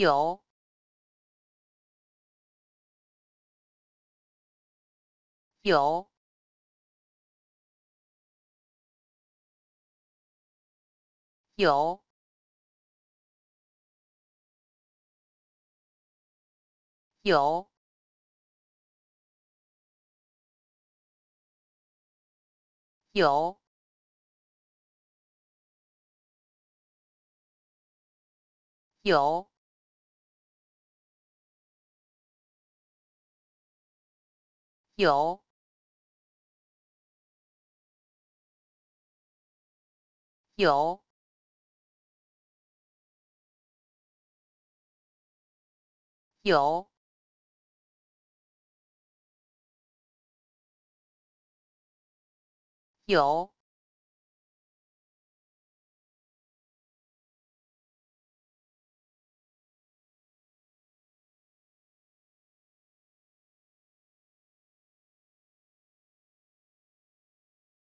有，有，有，有，有，有。有，有，有，有。